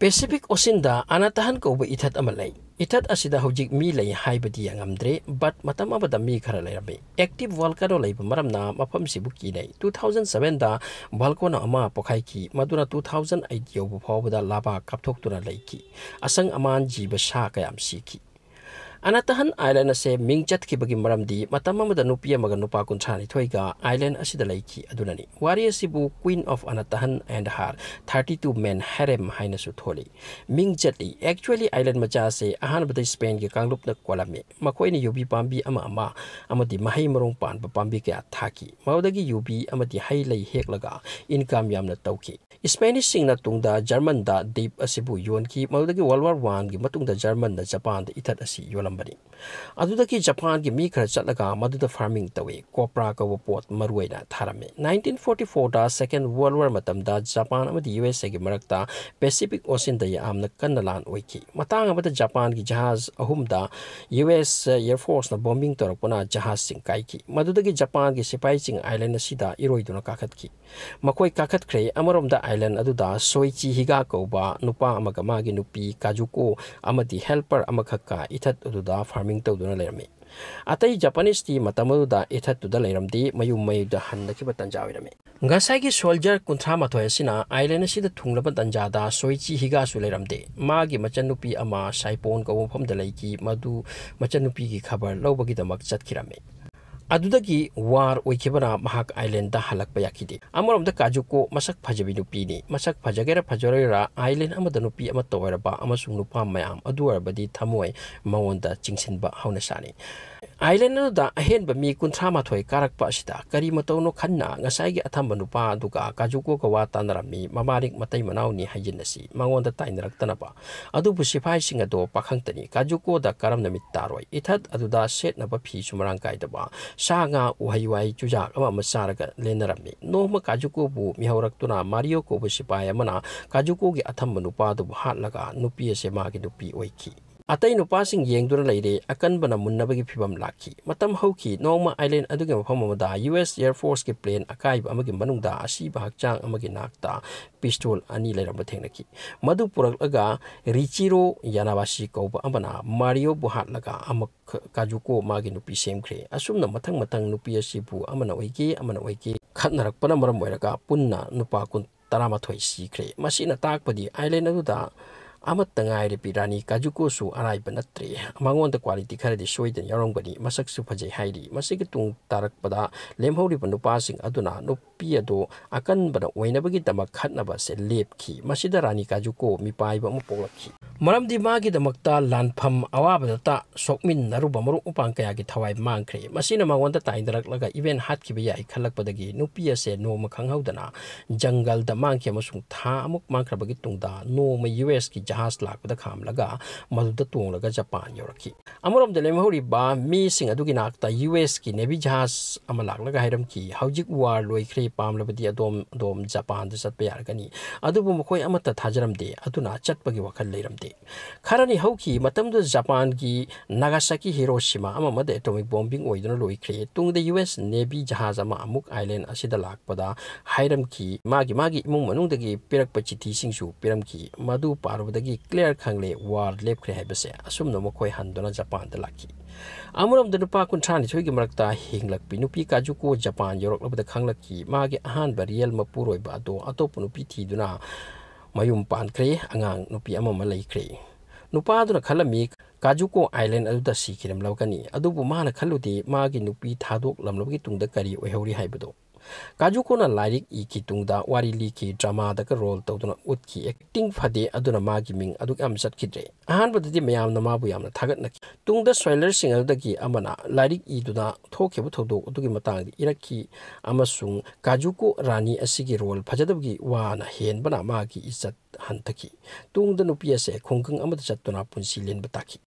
Pacific Ocean-da anatahan kauba ithat ama lay. Ithat asida hojik mi lay haibadi yangamdre but matam abada mi khara layrami. Active volcano lay maramna mafam sibu ki nay. 2007-da volcano ama pokhai ki madura 2008 yobu phawada lava kapthok tuna lay ki. Asang aman jiba sha kayam si ki. Anatahan island असे मिंग चत की बगी मरम दी मतम मद queen of Anatahan and her two men harem है थोली मिंग एक्चुअली आइलैंड मचा अहबद अहान बद स्पेन के कांगलुप न कोलामे मखोइन युबी पाम्बी अमा अमा अमदि माही मरोंग पान पाम्बी युबी अमदि हाई इनकम तौकी Spanish sing na tungda German da deep asibu yon ki maludagi World War 1 gi matung da German na Japan da itat asi yolambani. ꯑꯗꯨꯗꯒꯤ ꯖꯄꯥꯟꯒꯤ ꯃꯤ ꯈꯔ ꯆꯠꯂꯒ ꯃꯗꯨꯗ ꯐꯥꯔꯃꯤꯡ ꯇꯧꯏ ꯀꯣꯄ꯭ꯔꯥ ꯀꯧꯕ ꯄꯣꯠ ꯃꯔꯨꯑꯣꯏꯅ ꯊꯥꯔꯝꯃꯤ ꯅꯥꯏꯟꯇꯤꯟ ꯐꯣꯔꯇꯤ ꯐꯣꯔꯗ ꯁꯦꯀꯦꯟ ꯋꯥꯔꯜ ꯋꯥꯔ ꯃꯇꯝꯗ ꯖꯄꯥꯟ ꯑꯃꯗꯤ ꯌꯨ ꯑꯦꯁ ꯑꯦꯒꯤ ꯃꯔꯛꯇ ꯄꯦꯁꯤꯐꯤꯛ ꯑꯣꯁꯤꯟꯗ ꯌꯥꯝꯅ ꯀꯟꯅ ꯂꯥꯟ ꯑꯣꯏꯈꯤ ꯃꯇꯥꯡ ꯑꯃꯗ ꯖꯄꯥꯟꯒꯤ ꯖꯍꯥꯖ ꯑꯍꯨꯝꯗ ꯌꯨ ꯑꯦꯁ ꯏꯌꯔꯐꯣꯔꯁꯅ ꯕꯣꯝꯕꯤꯡ ꯇꯧꯔꯛꯄꯅ ꯖꯍꯥꯖꯁꯤꯡ ꯀꯥꯏꯈꯤ ꯃꯗꯨꯗꯒꯤ ꯖꯄꯥꯟꯒꯤ ꯁꯤꯐꯥꯏꯁꯤꯡ ꯑꯥꯏꯂꯦꯟ ꯑꯁꯤꯗ ꯏꯔꯣꯏꯗꯨꯅ ꯀꯥꯈꯠꯈꯤ ꯃꯈꯣꯏ ꯀꯥꯈꯠꯈ꯭ꯔꯦ ꯑꯃꯔꯣꯝꯗ ꯑꯥꯏꯂꯦꯟ ꯑꯗꯨꯗ ꯁꯣꯏꯆꯤ ꯍꯤꯒꯥ ꯀꯧꯕ ꯅꯨꯄꯥ ꯑꯃꯒ ꯃꯥꯒꯤ ꯅꯨꯄꯤ ꯀꯥꯖꯨꯀꯣ ꯑꯃꯗꯤ ꯍꯦꯜꯄꯔ ꯑꯃꯈꯛꯀ ꯏꯊꯠ ꯑꯗꯨꯗ ꯐꯥꯔꯃꯤꯡ ꯐꯥꯔꯃꯤꯡ ꯇꯧꯗꯨꯅ ꯂꯩꯔꯝꯃꯤ ꯑꯇꯩ ꯖꯄꯥꯅꯤꯁꯇꯤ ꯃꯇꯝ ꯑꯗꯨꯗ ꯏꯊꯠꯇꯨꯗ ꯂꯩꯔꯝꯗꯤ ꯃꯌꯨꯝ ꯃꯌꯨꯝꯗ ꯍꯟꯅꯈꯤꯕ ꯇꯟꯖꯥ ꯑꯣꯏꯔꯝꯃꯤ ꯉꯁꯥꯏꯒꯤ ꯁꯣꯜꯖꯔ ꯀꯨꯟꯊ꯭ꯔꯥꯃꯥꯊꯣꯏ ꯑꯁꯤꯅ ꯑꯥꯏꯂꯦꯟ ꯑꯁꯤꯗ ꯊꯨꯡꯂꯕ ꯇꯟꯖꯥꯗ ꯁꯣꯏꯆꯤ ꯍꯤꯒꯥꯁꯨ ꯂꯩꯔꯝꯗꯦ ꯃꯥꯒꯤ ꯃꯆꯟꯅꯨꯄꯤ ꯑꯃ ꯁꯥꯏꯄꯣꯟ ꯀꯧꯕ ꯃꯐꯝꯗ ꯂꯩꯈꯤ ꯃꯗꯨ ꯃꯆꯟꯅꯨꯄꯤꯒꯤ ꯈꯕꯔ ꯂꯧꯕꯒꯤꯗꯃꯛ ꯆꯠꯈꯤꯔꯝꯃꯤ ꯑꯗꯨꯗꯒꯤ ꯋꯥꯔ ꯑꯣꯏꯈꯤꯕꯅ ꯃꯍꯥꯛ ꯑꯥꯏꯂꯦꯟꯗ ꯍꯜꯂꯛꯄ ꯌꯥꯈꯤꯗꯦ ꯑꯃꯔꯣꯝꯗ ꯀꯥꯖꯨꯀꯣ ꯃꯁꯛ ꯐꯖꯕꯤ ꯅꯨꯄꯤꯅꯤ ꯃꯁꯛ ꯐꯖꯒꯦꯔꯥ ꯐꯖꯔꯣꯏꯔꯥ ꯑꯥꯏꯂꯦꯟ ꯑꯃꯗ ꯅꯨꯄꯤ ꯑꯃꯠꯇ ꯑꯣꯏꯔꯕ ꯑꯃꯁꯨꯡ ꯅꯨꯄꯥ ꯃꯌꯥꯝ ꯑꯗꯨ ꯑꯣꯏꯔꯕꯗꯤ ꯊꯃꯣꯏ ꯃꯉꯣꯟꯗ ꯆꯤꯡꯁꯤꯟꯕ ꯍꯧꯅꯁꯥꯅꯤ ไอเลนดะเห็นบ่มีคุณทรามาถอยการักปะชิตากริมตอนุคันนางไสกิอธรรมนุปาดุกากาจุกกวาตันรามีมามาริกมะไตมะนาวนี่ให้ยินนะสิมังวันตะตัยนรักตนะปะอะดุบุสิภายสิงะโดปะขังตะนี่กาจุกโกดะกะรมนะมิตารอยอิทัดอะดุดาเสนะบ ꯑꯇꯩ ꯅꯨꯄꯥꯁꯤꯡ ꯌꯦꯡꯗꯨꯅ ꯂꯩꯔꯦ ꯑꯀꯟꯕꯅ ꯃꯨꯟꯅꯕꯒꯤ ꯐꯤꯕꯝ ꯂꯥꯛꯈꯤ ꯃꯇꯝ ꯍꯧꯈꯤ ꯅꯣꯡꯃ ꯑꯥꯏꯂꯦꯟ ꯑꯗꯨꯒꯤ ꯃꯐꯝ ꯑꯃꯗ ꯌꯨ ꯑꯦꯁ ꯏꯌꯔꯐꯣꯔꯁꯀꯤ ꯄ꯭ꯂꯦꯟ ꯑꯀꯥꯏꯕ ꯑꯃꯒꯤ ꯃꯅꯨꯡꯗ ꯑꯁꯤꯕ ꯍꯛꯆꯥꯡ ꯑꯃꯒꯤ ꯅꯥꯛꯇ ꯄꯤꯁꯇꯣꯜ ꯑꯅꯤ ꯂꯩꯔꯝꯕ ꯊꯦꯡꯅꯈꯤ ꯃꯗꯨ ꯄꯨꯔꯛꯂꯒ ꯔꯤꯆꯤꯔꯣ ꯌꯥꯅꯥꯕꯥꯁꯤ ꯀꯧꯕ ꯑꯃꯅ ꯃꯥꯔꯤꯌꯣꯕꯨ ꯍꯥꯠꯂꯒ ꯑꯃꯛ ꯀꯥꯖꯨꯀꯣ ꯃꯥꯒꯤ ꯅꯨꯄꯤ ꯁꯦꯝꯈ꯭ꯔꯦ ꯑꯁꯨꯝꯅ ꯃꯊꯪ ꯃꯊꯪ ꯅꯨꯄꯤ ꯑꯁꯤꯕꯨ ꯑꯃꯅ ꯑꯣꯏꯈꯤ ꯑꯃꯅ ꯑꯣꯏꯈꯤ ꯈꯠꯅꯔꯛꯄꯅ ꯃꯔꯝ ꯑꯣꯏꯔꯒ ꯄꯨꯟꯅ ꯅꯨꯄꯥ ꯀꯨꯟ ꯇꯔꯥꯃꯥꯊꯣꯏ ꯁꯤꯈ꯭ꯔꯦ ꯃꯁꯤꯅ ꯇꯥꯛꯄꯗꯤ ꯑꯥꯏꯂꯦꯟ ꯑꯗꯨꯗ amat tengai de pirani kaju ko su arai banatri amangon de quality khare de shoi den yarong bani masak su phaje hai di masik tung tarak pada lem hori panu pasing aduna no pi ado akan bada waina bagi tamak khat na ba se lep khi masida rani kaju ko mi pai ba mu polak khi ꯃꯔꯝꯗꯤ ꯃꯥꯒꯤꯗꯃꯛꯇ ꯂꯥꯟꯐꯝ ꯑꯋꯥꯕꯗꯇ ꯁꯣꯛꯃꯤꯟꯅꯔꯨꯕ ꯃꯔꯨꯞ ꯃꯄꯥꯡ ꯀꯌꯥꯒꯤ ꯊꯋꯥꯏ ꯃꯥꯡꯈ꯭ꯔꯦ ꯃꯁꯤꯅ ꯃꯉꯣꯟꯗ ꯇꯥꯏꯅꯔꯛꯂꯒ ꯏꯚꯦꯟ ꯍꯥꯠꯈꯤꯕ ꯌꯥꯏ ꯈꯜꯂꯛꯄꯗꯒꯤ ꯅꯨꯄꯤ ꯑꯁꯦ ꯅꯣꯡꯃ ꯈꯪꯍꯧꯗꯅ ꯖꯪꯒꯜꯗ ꯃꯥꯡꯈꯤ ꯑꯃꯁꯨꯡ ꯊꯥ ꯑꯃꯨꯛ ꯃꯥꯡꯈ꯭ꯔꯕꯒꯤ ꯇꯨꯡꯗ ꯅꯣꯡꯃ ꯌꯨ ꯑꯦꯁꯀꯤ ꯖꯍꯥꯖ ꯂꯥꯛꯄꯗ ꯈꯥꯝꯂꯒ ꯃꯗꯨꯗ ꯇꯣꯡꯂꯒ ꯖꯄꯥꯟ ꯌꯧꯔꯛꯈꯤ ꯑꯃꯔꯣꯝꯗ ꯂꯦꯝꯍꯧꯔꯤꯕ ꯃꯤꯁꯤꯡ ꯑꯗꯨꯒꯤ ꯅꯥꯛꯇ ꯌꯨ ꯑꯦꯁꯀꯤ ꯅꯦꯚꯤ ꯖꯍꯥꯖ ꯑꯃ ꯂꯥꯛꯂꯒ ꯍꯥꯏꯔꯝꯈꯤ ꯍꯧꯖꯤꯛ ꯋꯥꯔ ꯂꯣꯏꯈ꯭ꯔꯦ ꯄꯥꯝꯂꯕꯗꯤ ꯑꯗꯣꯝ ꯑꯗꯣꯝ ꯖꯄꯥꯟꯗ ꯆꯠꯄ ꯌꯥꯔꯒꯅꯤ ꯑꯗꯨꯕꯨ ꯃꯈꯣꯏ ꯑꯃꯠꯇ ꯊꯥꯖꯔꯝꯗꯦ ꯑꯗꯨꯅ ꯆꯠꯄꯒꯤ ꯋꯥꯈꯜ ꯂꯩꯔꯝꯗꯦ ꯂꯩ ꯈꯔꯅꯤ ꯍꯧꯈꯤ ꯃꯇꯝꯗ ꯖꯄꯥꯟꯒꯤ ꯅꯥꯒꯥꯁꯥꯀꯤ ꯍꯤꯔꯣꯁꯤꯃꯥ ꯑꯃꯗ ꯑꯦꯇꯣꯃꯤꯛ ꯕꯣꯝꯕꯤꯡ ꯑꯣꯏꯗꯨꯅ ꯂꯣꯏꯈ꯭ꯔꯦ ꯇꯨꯡꯗ ꯌꯨ ꯑꯦꯁ ꯅꯦꯚꯤ ꯖꯍꯥꯖ ꯑꯃ ꯑꯃꯨꯛ ꯑꯥꯏꯂꯦꯟ ꯑꯁꯤꯗ ꯂꯥꯛꯄꯗ ꯍꯥꯏꯔꯝꯈꯤ ꯃꯥꯒꯤ ꯃꯥꯒꯤ ꯏꯃꯨꯡ ꯃꯅꯨꯡꯗꯒꯤ ꯄꯤꯔꯛꯄ ꯆꯤꯊꯤꯁꯤꯡꯁꯨ ꯄꯤꯔꯝꯈꯤ ꯃꯗꯨ ꯄꯥꯔꯨꯕꯗꯒꯤ ꯀ꯭ꯂꯤꯌꯥꯔ ꯈꯪꯂꯦ ꯋꯥꯔ ꯂꯦꯞꯈ꯭ꯔꯦ ꯍꯥꯏꯕꯁꯦ ꯑꯁꯨꯝꯅ ꯃꯈꯣꯏ ꯍꯟꯗꯨꯅ ꯖꯄꯥꯟꯗ ꯂꯥꯛꯈꯤ ꯑꯃꯔꯣꯝꯗ ꯅꯨꯄꯥ ꯀꯨꯟꯊ꯭ꯔꯥꯅꯤꯊꯣꯏꯒꯤ ꯃꯔꯛꯇ ꯍꯤꯡꯂꯛꯄꯤ ꯅꯨꯄꯤ ꯀꯥꯖꯨꯀꯣ ꯖꯄꯥꯟ ꯌꯧꯔꯛꯂꯕꯗ ꯈꯪꯂꯛꯈꯤ ꯃꯥꯒꯤ ꯑꯍꯥꯟꯕ ꯔꯤꯌꯦꯜ ꯃꯄꯨꯔꯣꯏꯕ ꯑꯗꯣ ꯑꯇꯣꯞꯄ ꯅꯨꯄꯤ ꯊꯤꯗꯨꯅ mayum pan kre angang nupi ama malay kre ꯅꯨꯄꯥꯗꯨꯅ ꯈꯜꯂꯝꯃꯤ ꯀꯥꯖꯨꯀꯣ ꯑꯥꯏꯂꯦꯟ ꯑꯗꯨꯗ ꯁꯤꯈꯤꯔꯝꯂꯒꯅꯤ ꯑꯗꯨꯕꯨ ꯃꯥꯅ ꯈꯜꯂꯨꯗꯦ ꯃꯥꯒꯤ ꯅꯨꯄꯤ ꯊꯥꯗꯣꯛꯂꯝꯂꯕꯒꯤ ꯇꯨꯡꯗ ꯀꯔꯤ ꯑꯣꯏꯍꯧꯔꯤ ꯍꯥꯏꯕꯗꯣ ꯀꯥꯖꯨꯀꯣꯅ ꯂꯥꯏꯔꯤꯛ ꯏꯈꯤ ꯇꯨꯡꯗ ꯋꯥꯔꯤ ꯂꯤꯈꯤ ꯗ꯭ꯔꯃꯥꯗꯒ ꯔꯣꯜ ꯇꯧꯗꯨꯅ ꯎꯠꯈꯤ ꯑꯦꯛꯇꯤꯡ ꯐꯗꯦ ꯑꯗꯨꯅ ꯃꯥꯒꯤ ꯃꯤꯡ ꯑꯗꯨꯛ ꯌꯥꯝ ꯆꯠꯈꯤꯗ꯭ꯔꯦ ꯑꯍꯥꯟꯕꯗꯗꯤ ꯃꯌꯥꯝꯅ ꯃꯥꯕꯨ ꯌꯥꯝꯅ ꯊꯥꯒꯠꯅꯈꯤ ꯇꯨꯡꯗ ꯁ꯭ꯋꯦꯂꯔꯁꯤꯡ ꯑꯗꯨꯗꯒꯤ ꯑꯃꯅ ꯂꯥꯏꯔꯤꯛ ꯏꯗꯨꯅ ꯊꯣꯛꯈꯤꯕ ꯊꯧꯗꯣꯛ ꯑꯗꯨꯒꯤ ꯃꯇꯥꯡꯗ ꯏꯔꯛꯈꯤ ꯑꯃꯁꯨꯡ ꯀꯥꯖꯨꯀꯣ ꯔꯥꯅꯤ ꯑꯁꯤꯒꯤ ꯔꯣꯜ ꯐꯖꯗꯕꯒꯤ ꯋꯥꯅ ꯍꯦꯟꯕꯅ ꯃꯥꯒꯤ ꯏꯖꯠ 한 터키 동든 우피에서 공긍 아무도 잡도 나쁜 실린 부탁이